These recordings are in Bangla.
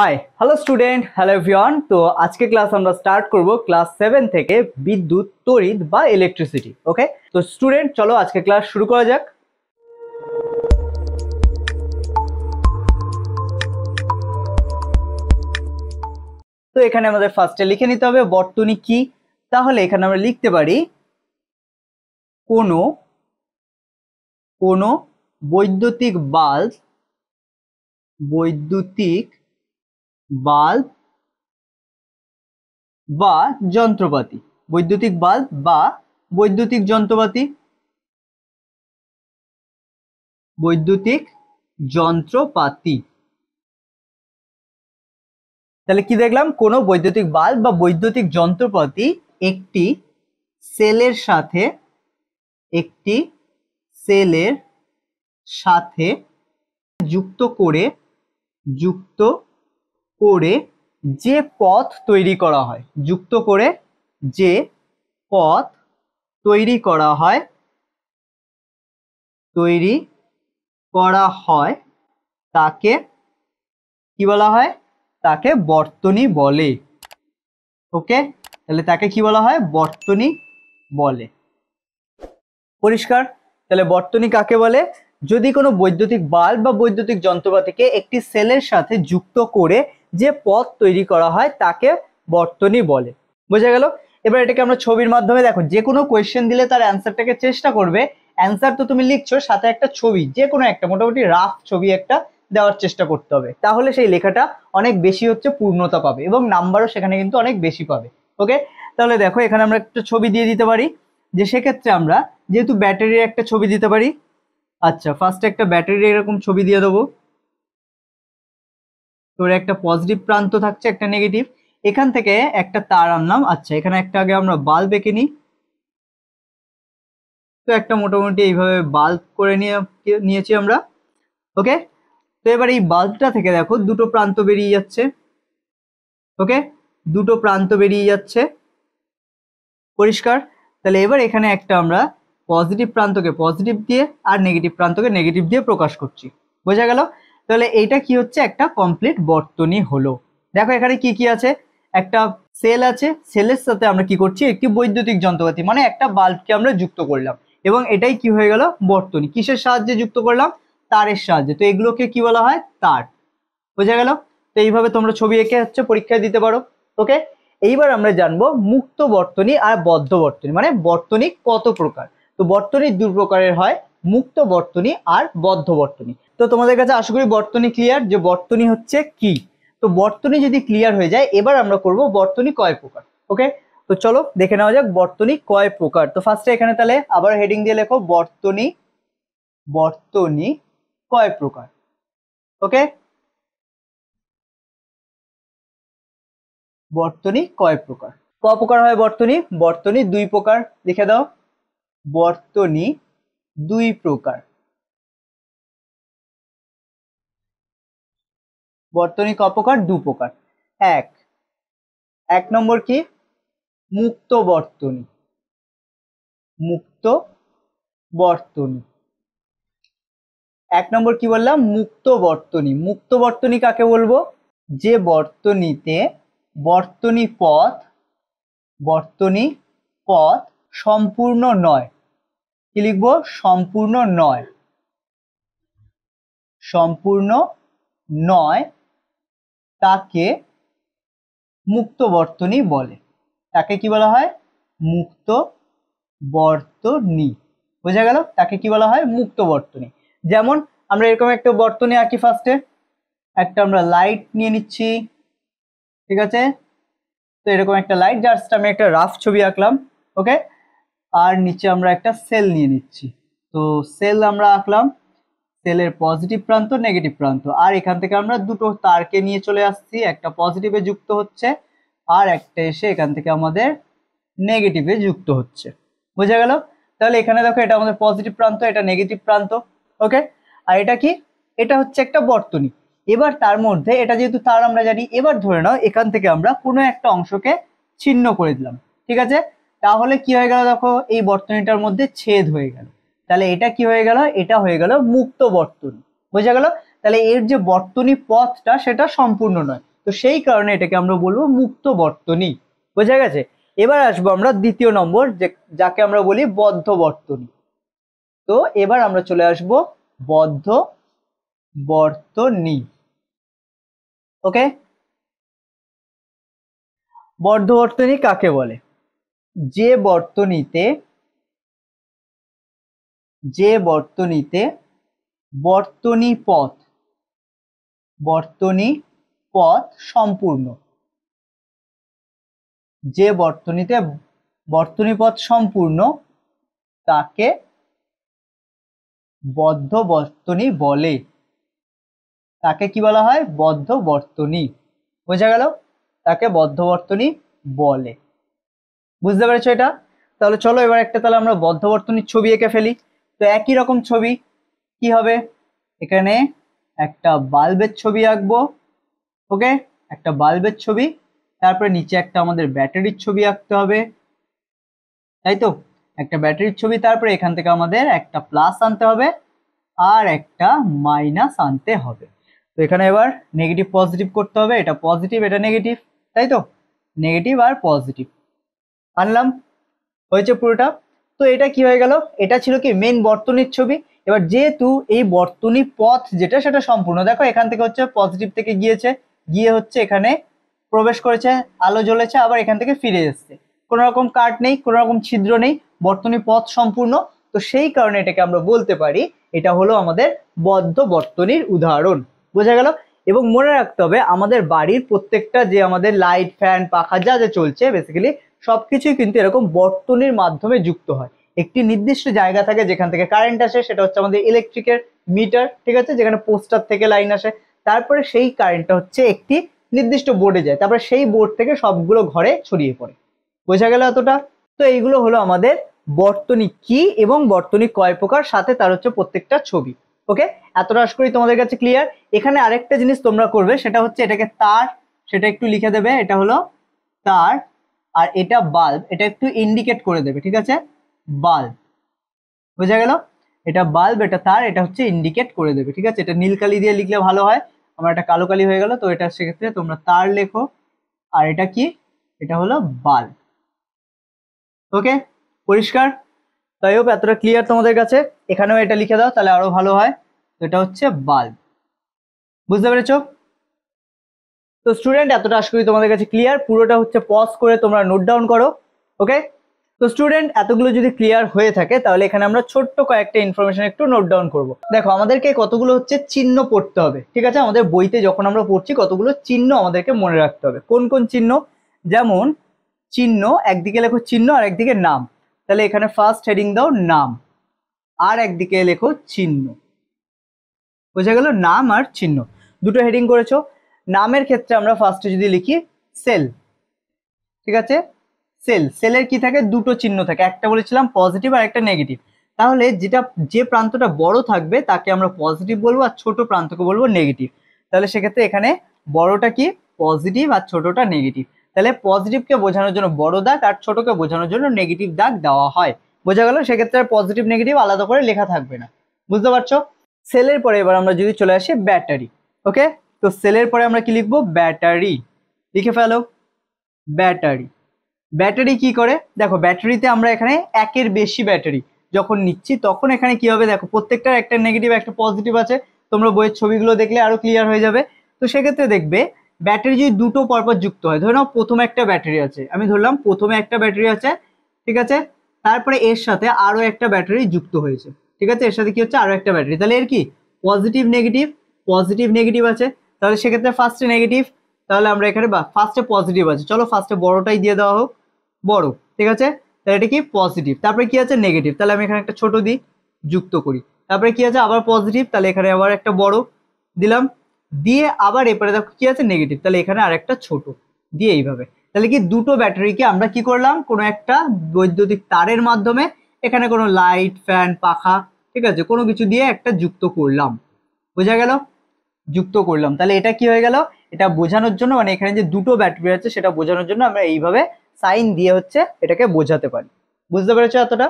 high hello student hello everyone তো আজকে ক্লাস আমরা স্টার্ট করব ক্লাস সেভেন থেকে বিদ্যুৎ তড়িৎ বা ইলেকট্রিসিটি ওকে তো স্টুডেন্ট চলো আজকে ক্লাস শুরু করা যাক তো এখানে আমাদের ফার্স্টে লিখে নিতে হবে বর্তনী কি তাহলে এখানে আমরা লিখতে পারি কোনো কোনো বৈদ্যুতিক বাল্ব বৈদ্যুতিক বাল্ব বা যন্ত্রপাতি বৈদ্যুতিক বাল্ব বা বৈদ্যুতিক যন্ত্রপাতি বৈদ্যুতিক যন্ত্রপাতি তাহলে কি দেখলাম কোনো বৈদ্যুতিক বাল্ব বা বৈদ্যুতিক যন্ত্রপাতি একটি সেলের সাথে একটি সেলের সাথে যুক্ত করে যুক্ত করে যে পথ তৈরি করা হয় যুক্ত করে যে পথ তৈরি করা হয় তৈরি করা হয় তাকে কি বলা হয় তাকে বর্তনী বলে ওকে তাহলে তাকে কি বলা হয় বর্তনী বলে পরিষ্কার তাহলে বর্তনী কাকে বলে যদি কোনো বৈদ্যুতিক বাল্ব বা বৈদ্যুতিক যন্ত্রপাতিকে একটি সেলের সাথে যুক্ত করে যে পথ তৈরি করা হয় তাকে বর্তনী বলে বোঝা গেল এবার এটাকে আমরা ছবির মাধ্যমে দেখো যে কোনো কোয়েশ্চেন দিলে তার অ্যান্সারটাকে চেষ্টা করবে অ্যান্সার তো তুমি লিখছো সাথে একটা ছবি যে কোনো একটা মোটামুটি রাফ ছবি একটা দেওয়ার চেষ্টা করতে হবে তাহলে সেই লেখাটা অনেক বেশি হচ্ছে পূর্ণতা পাবে এবং নাম্বারও সেখানে কিন্তু অনেক বেশি পাবে ওকে তাহলে দেখো এখানে আমরা একটা ছবি দিয়ে দিতে পারি যে সেক্ষেত্রে আমরা যেহেতু ব্যাটারির একটা ছবি দিতে পারি আচ্ছা ফার্স্টে একটা ব্যাটারির এরকম ছবি দিয়ে দেবো তোর একটা পজিটিভ প্রান্ত থাকছে একটা নেগেটিভ এখান থেকে একটা তার আনলাম আচ্ছা এখানে একটা আগে আমরা বাল্ব এঁকে নিই তো একটা মোটামুটি এইভাবে বাল্ব করে নিয়ে নিয়েছি আমরা ওকে তো এবার এই বাল্বটা থেকে দেখো দুটো প্রান্ত বেরিয়ে যাচ্ছে ওকে দুটো প্রান্ত বেরিয়ে যাচ্ছে পরিষ্কার তাহলে এবার এখানে একটা আমরা পজিটিভ প্রান্তকে পজিটিভ দিয়ে আর নেগেটিভ প্রান্তকে নেগেটিভ দিয়ে প্রকাশ করছি বোঝা গেল তাহলে এইটা কি হচ্ছে একটা কমপ্লিট বর্তনী হলো দেখো এখানে কি কি আছে একটা সেল আছে সেলের সাথে আমরা কি করছি একটি বৈদ্যুতিক যন্ত্রপাতি মানে একটা বাল্বকে আমরা যুক্ত করলাম এবং এটাই কি হয়ে গেল বর্তনী কিসের সাহায্যে যুক্ত করলাম তারের সাহায্যে তো এগুলোকে কি বলা হয় তার বোঝা গেল তো এইভাবে তোমরা ছবি এঁকে হচ্ছে পরীক্ষায় দিতে পারো ওকে এইবার আমরা জানবো মুক্ত বর্তনী আর বদ্ধ বর্তনী মানে বর্তনী কত প্রকার তো বর্তনী দু প্রকারের হয় মুক্ত বর্তনী আর বদ্ধ বর্তনী তো তোমাদের কাছে আশা করি বর্তনী ক্লিয়ার যে বর্তনী হচ্ছে কি তো বর্তনী যদি ক্লিয়ার হয়ে যায় এবার আমরা করব বর্তনী কয় প্রকার ওকে তো চলো দেখে নেওয়া যাক বর্তনী কয় প্রকার তো ফার্স্টে এখানে তাহলে আবার হেডিং দিয়ে লেখো বর্তনী বর্তনী কয় প্রকার ওকে বর্তনী কয় প্রকার ক প্রকার হয় বর্তনী বর্তনী দুই প্রকার লিখে দাও বর্তনী দুই প্রকার বর্তনী ক দু প্রকার এক এক নম্বর কি মুক্ত বর্তনী মুক্ত বর্তনী এক নম্বর কি বললাম মুক্ত বর্তনী মুক্ত বর্তনী কাকে বলবো যে বর্তনীতে বর্তনী পথ বর্তনী পথ সম্পূর্ণ নয় কি লিখব সম্পূর্ণ নয় সম্পূর্ণ নয় তাকে মুক্ত বর্তনী বলে তাকে কি বলা হয় মুক্ত বর্তনী বোঝা গেল তাকে কি বলা হয় মুক্ত বর্তনী যেমন আমরা এরকম একটা বর্তনী আঁকি ফার্স্টে একটা আমরা লাইট নিয়ে নিচ্ছি ঠিক আছে তো এরকম একটা লাইট জাস্ট আমি একটা রাফ ছবি আঁকলাম ওকে আর নিচে আমরা একটা সেল নিয়ে নিচ্ছি তো সেল আমরা আঁকলাম সেলের পজিটিভ প্রান্ত নেগেটিভ প্রান্ত আর এখান থেকে আমরা দুটো তারকে নিয়ে চলে আসছি একটা পজিটিভে যুক্ত হচ্ছে আর একটা এসে এখান থেকে আমাদের নেগেটিভে যুক্ত হচ্ছে বোঝা গেল তাহলে এখানে দেখো এটা আমাদের পজিটিভ প্রান্ত এটা নেগেটিভ প্রান্ত ওকে আর এটা কি এটা হচ্ছে একটা বর্তনী এবার তার মধ্যে এটা যেহেতু তার আমরা জানি এবার ধরে নাও এখান থেকে আমরা কোনো একটা অংশকে ছিন্ন করে দিলাম ঠিক আছে তাহলে কি হয়ে গেল দেখো এই বর্তনীটার মধ্যে ছেদ হয়ে গেল তাহলে এটা কি হয়ে গেল এটা হয়ে গেল মুক্ত বর্তনী বোঝা গেল তাহলে এর যে বর্তনী পথটা সেটা সম্পূর্ণ নয় তো সেই কারণে এটাকে আমরা বলবো মুক্ত বর্তনী বোঝা গেছে এবার আসবো আমরা দ্বিতীয় নম্বর যে যাকে আমরা বলি বদ্ধ বর্তনী তো এবার আমরা চলে আসব বদ্ধ বর্তনী ওকে বদ্ধ বর্তনী কাকে বলে যে বর্তনীতে যে বর্তনীতে বর্তনী পথ বর্তনী পথ সম্পূর্ণ যে বর্তনীতে বর্তনী পথ সম্পূর্ণ তাকে বদ্ধ বর্তনী বলে তাকে কি বলা হয় বদ্ধ বর্তনী বোঝা গেল তাকে বদ্ধ বর্তনী বলে বুঝতে পেরেছো এটা তাহলে চলো এবার একটা তাহলে আমরা বদ্ধ বর্তনীর ছবি এঁকে ফেলি তো একই রকম ছবি কি হবে এখানে একটা বাল্বের ছবি আঁকবো ওকে একটা বাল্বের ছবি তারপরে নিচে একটা আমাদের ব্যাটারির ছবি আঁকতে হবে তাই তো একটা ব্যাটারির ছবি তারপরে এখান থেকে আমাদের একটা প্লাস আনতে হবে আর একটা মাইনাস আনতে হবে তো এখানে এবার নেগেটিভ পজিটিভ করতে হবে এটা পজিটিভ এটা নেগেটিভ তাই তো নেগেটিভ আর পজিটিভ আনলাম হয়েছে পুরোটা তো এটা কি হয়ে গেল এটা ছিল কি মেন বর্তনীর ছবি এবার যেহেতু এই বর্তনী পথ যেটা সেটা সম্পূর্ণ দেখো এখান থেকে হচ্ছে পজিটিভ থেকে গিয়েছে গিয়ে হচ্ছে এখানে প্রবেশ করেছে আলো জ্বলেছে আবার এখান থেকে ফিরে এসছে কোনো রকম কাট নেই কোনো রকম ছিদ্র নেই বর্তনী পথ সম্পূর্ণ তো সেই কারণে এটাকে আমরা বলতে পারি এটা হলো আমাদের বদ্ধ বর্তনীর উদাহরণ বোঝা গেল এবং মনে রাখতে হবে আমাদের বাড়ির প্রত্যেকটা যে আমাদের লাইট ফ্যান পাখা যা যা চলছে বেসিক্যালি সব কিছুই কিন্তু এরকম বর্তনীর মাধ্যমে যুক্ত হয় একটি নির্দিষ্ট জায়গা থাকে যেখান থেকে কারেন্ট আসে সেটা হচ্ছে আমাদের ইলেকট্রিকের মিটার ঠিক আছে যেখানে পোস্টার থেকে লাইন আসে তারপরে সেই কারেন্টটা হচ্ছে একটি নির্দিষ্ট বোর্ডে যায় তারপরে সেই বোর্ড থেকে সবগুলো ঘরে ছড়িয়ে পড়ে বোঝা গেল এতটা তো এইগুলো হলো আমাদের বর্তনী কি এবং বর্তনী কয় প্রকার সাথে তার হচ্ছে প্রত্যেকটা ছবি ওকে এতটা আশ করি তোমাদের কাছে ক্লিয়ার এখানে আরেকটা জিনিস তোমরা করবে সেটা হচ্ছে এটাকে তার সেটা একটু লিখে দেবে এটা হলো তার আর এটা বাল্ব এটা একটু ইন্ডিকেট করে দেবে ঠিক আছে বাল্ব বোঝা গেল এটা বাল্ব এটা তার এটা হচ্ছে ইন্ডিকেট করে দেবে ঠিক আছে এটা নীল কালি দিয়ে লিখলে ভালো হয় আমার একটা কালো কালি হয়ে গেল তো এটা সেক্ষেত্রে তোমরা তার লেখো আর এটা কি এটা হলো বাল্ব ওকে পরিষ্কার তাই হোক এতটা ক্লিয়ার তোমাদের কাছে এখানেও এটা লিখে দাও তাহলে আরো ভালো হয় তো এটা হচ্ছে বাল্ব বুঝতে পেরেছো তো স্টুডেন্ট এতটা আশা করি তোমাদের কাছে ক্লিয়ার পুরোটা হচ্ছে পজ করে তোমরা নোট ডাউন করো ওকে তো স্টুডেন্ট এতগুলো যদি ক্লিয়ার হয়ে থাকে তাহলে এখানে আমরা ছোট্ট কয়েকটা ইনফরমেশন একটু নোট ডাউন করবো দেখো আমাদেরকে কতগুলো হচ্ছে চিহ্ন পড়তে হবে ঠিক আছে আমাদের বইতে যখন আমরা পড়ছি কতগুলো চিহ্ন আমাদেরকে মনে রাখতে হবে কোন কোন চিহ্ন যেমন চিহ্ন একদিকে লেখো চিহ্ন আর একদিকে নাম তাহলে এখানে ফার্স্ট হেডিং দাও নাম আর একদিকে লেখো চিহ্ন বোঝা গেল নাম আর চিহ্ন দুটো হেডিং করেছো নামের ক্ষেত্রে আমরা ফার্স্টে যদি লিখি সেল ঠিক আছে সেল সেলের কি থাকে দুটো চিহ্ন থাকে একটা বলেছিলাম পজিটিভ আর একটা নেগেটিভ তাহলে যেটা যে প্রান্তটা বড় থাকবে তাকে আমরা পজিটিভ বলবো আর ছোট প্রান্তকে বলবো নেগেটিভ তাহলে সেক্ষেত্রে এখানে বড়টা কি পজিটিভ আর ছোটটা নেগেটিভ তাহলে পজিটিভকে বোঝানোর জন্য বড় দাগ আর ছোটকে বোঝানোর জন্য নেগেটিভ দাগ দেওয়া হয় বোঝা গেল সেক্ষেত্রে পজিটিভ নেগেটিভ আলাদা করে লেখা থাকবে না বুঝতে পারছো সেলের পরে এবার আমরা যদি চলে আসি ব্যাটারি ওকে তো সেলের পরে আমরা কি লিখবো ব্যাটারি লিখে ফেলো ব্যাটারি ব্যাটারি কি করে দেখো ব্যাটারিতে আমরা এখানে একের বেশি ব্যাটারি যখন নিচ্ছি তখন এখানে কি হবে দেখো প্রত্যেকটার একটা নেগেটিভ একটা পজিটিভ আছে তোমরা বইয়ের ছবিগুলো দেখলে আরও ক্লিয়ার হয়ে যাবে তো সেক্ষেত্রে দেখবে ব্যাটারি যদি দুটো পরপর যুক্ত হয় ধরে নাও প্রথমে একটা ব্যাটারি আছে আমি ধরলাম প্রথমে একটা ব্যাটারি আছে ঠিক আছে তারপরে এর সাথে আরও একটা ব্যাটারি যুক্ত হয়েছে ঠিক আছে এর সাথে কি হচ্ছে আরও একটা ব্যাটারি তাহলে এর কি পজিটিভ নেগেটিভ পজিটিভ নেগেটিভ আছে তাহলে সেক্ষেত্রে ফার্স্টে নেগেটিভ তাহলে আমরা এখানে বা ফার্স্টে পজিটিভ আছে চলো ফার্স্টে বড়টাই দিয়ে দেওয়া হোক বড় ঠিক আছে তাহলে এটা কি পজিটিভ তারপরে কি আছে নেগেটিভ তাহলে আমি এখানে একটা ছোট দিই যুক্ত করি তারপরে কি আছে আবার পজিটিভ তাহলে এখানে আবার একটা বড় দিলাম দিয়ে আবার এরপরে দেখো কি আছে নেগেটিভ তাহলে এখানে আর একটা ছোট দিয়ে এইভাবে তাহলে কি দুটো ব্যাটারিকে আমরা কি করলাম কোনো একটা বৈদ্যুতিক তারের মাধ্যমে এখানে কোনো লাইট ফ্যান পাখা ঠিক আছে কোনো কিছু দিয়ে একটা যুক্ত করলাম বোঝা গেল যুক্ত করলাম তাহলে এটা কি হয়ে গেল এটা বোঝানোর জন্য মানে এখানে যে দুটো ব্যাটারি আছে সেটা বোঝানোর জন্য আমরা এইভাবে সাইন দিয়ে হচ্ছে এটাকে বোঝাতে পারি বুঝতে পেরেছো এতটা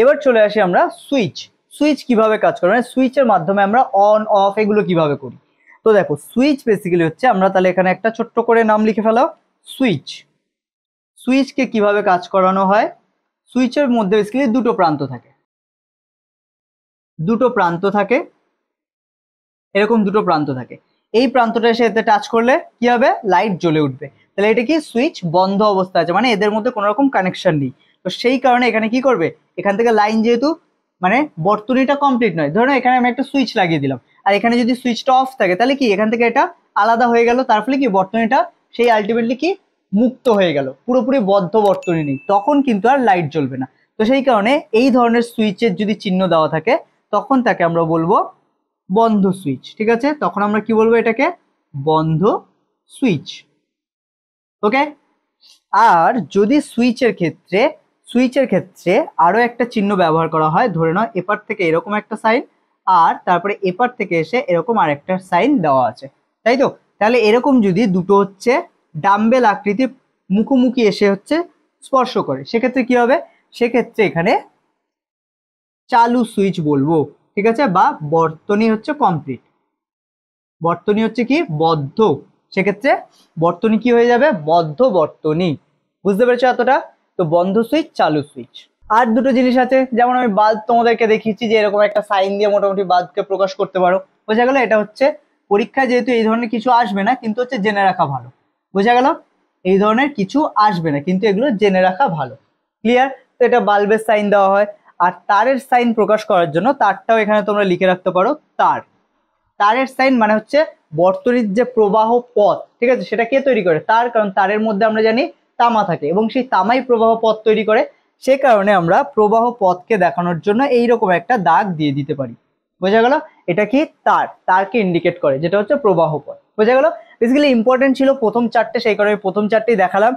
এবার চলে আসি আমরা সুইচ সুইচ কিভাবে কাজ করে মানে সুইচের মাধ্যমে আমরা অন অফ এগুলো কিভাবে করি তো দেখো সুইচ বেসিক্যালি হচ্ছে আমরা তাহলে এখানে একটা ছোট্ট করে নাম লিখে ফেলাও সুইচ সুইচকে কিভাবে কাজ করানো হয় সুইচের মধ্যে বেসিক্যালি দুটো প্রান্ত থাকে দুটো প্রান্ত থাকে এরকম দুটো প্রান্ত থাকে এই প্রান্তটা এসে এতে টাচ করলে কি হবে লাইট জ্বলে উঠবে তাহলে এটা কি সুইচ বন্ধ অবস্থা আছে মানে এদের মধ্যে কোনো রকম কানেকশন নেই তো সেই কারণে এখানে কি করবে এখান থেকে লাইন যেহেতু মানে বর্তনীটা কমপ্লিট নয় ধরো এখানে আমি একটা সুইচ লাগিয়ে দিলাম আর এখানে যদি সুইচটা অফ থাকে তাহলে কি এখান থেকে এটা আলাদা হয়ে গেল তার ফলে কি বর্তনীটা সেই আলটিমেটলি কি মুক্ত হয়ে গেল পুরোপুরি বদ্ধ বর্তনী নেই তখন কিন্তু আর লাইট জ্বলবে না তো সেই কারণে এই ধরনের সুইচের যদি চিহ্ন দেওয়া থাকে তখন তাকে আমরা বলবো বন্ধ সুইচ ঠিক আছে তখন আমরা কি বলবো এটাকে বন্ধ সুইচ ওকে আর যদি সুইচের ক্ষেত্রে সুইচের ক্ষেত্রে আরও একটা চিহ্ন ব্যবহার করা হয় ধরে নাও এপার থেকে এরকম একটা সাইন আর তারপরে এপার থেকে এসে এরকম আর একটা সাইন দেওয়া আছে তাই তো তাহলে এরকম যদি দুটো হচ্ছে ডাম্বেল আকৃতির মুখোমুখি এসে হচ্ছে স্পর্শ করে সেক্ষেত্রে কি হবে সেক্ষেত্রে এখানে চালু সুইচ বলবো ঠিক আছে বা বর্তনী হচ্ছে কমপ্লিট বর্তনী হচ্ছে কি বদ্ধ সেক্ষেত্রে বর্তনী কি হয়ে যাবে বদ্ধ বর্তনী বুঝতে পেরেছো এতটা তো বন্ধ সুইচ চালু সুইচ আর দুটো জিনিস আছে যেমন আমি বাল্ব তোমাদেরকে দেখিয়েছি যে এরকম একটা সাইন দিয়ে মোটামুটি বাল্বকে প্রকাশ করতে পারো বোঝা গেল এটা হচ্ছে পরীক্ষায় যেহেতু এই ধরনের কিছু আসবে না কিন্তু হচ্ছে জেনে রাখা ভালো বোঝা গেল এই ধরনের কিছু আসবে না কিন্তু এগুলো জেনে রাখা ভালো ক্লিয়ার তো এটা বাল্বের সাইন দেওয়া হয় আর তারের সাইন প্রকাশ করার জন্য তারটাও এখানে তোমরা লিখে রাখতে পারো তার তারের সাইন মানে হচ্ছে বর্তনীর যে প্রবাহ পথ ঠিক আছে সেটা কে তৈরি করে তার কারণ তারের মধ্যে আমরা জানি তামা থাকে এবং সেই তামাই প্রবাহ পথ তৈরি করে সে কারণে আমরা প্রবাহ পথকে দেখানোর জন্য এই রকম একটা দাগ দিয়ে দিতে পারি বোঝা গেল এটা কি তার তারকে ইন্ডিকেট করে যেটা হচ্ছে প্রবাহ পথ বোঝা গেল বেসিক্যালি ইম্পর্টেন্ট ছিল প্রথম চারটে সেই কারণে প্রথম চারটেই দেখালাম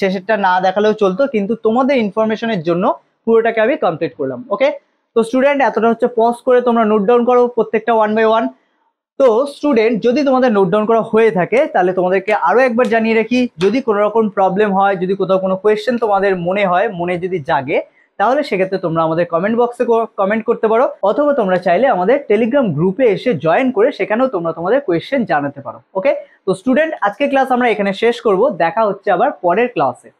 শেষেরটা না দেখালেও চলতো কিন্তু তোমাদের ইনফরমেশনের জন্য পুরোটাকে আমি কমপ্লিট করলাম ওকে তো স্টুডেন্ট এতটা হচ্ছে পজ করে তোমরা নোট ডাউন করো প্রত্যেকটা ওয়ান বাই ওয়ান তো স্টুডেন্ট যদি তোমাদের নোট ডাউন করা হয়ে থাকে তাহলে তোমাদেরকে আরও একবার জানিয়ে রাখি যদি কোনো রকম প্রবলেম হয় যদি কোথাও কোনো কোয়েশ্চেন তোমাদের মনে হয় মনে যদি জাগে তাহলে সেক্ষেত্রে তোমরা আমাদের কমেন্ট বক্সে কমেন্ট করতে পারো অথবা তোমরা চাইলে আমাদের টেলিগ্রাম গ্রুপে এসে জয়েন করে সেখানেও তোমরা তোমাদের কোয়েশ্চেন জানাতে পারো ওকে তো স্টুডেন্ট আজকে ক্লাস আমরা এখানে শেষ করব দেখা হচ্ছে আবার পরের ক্লাসে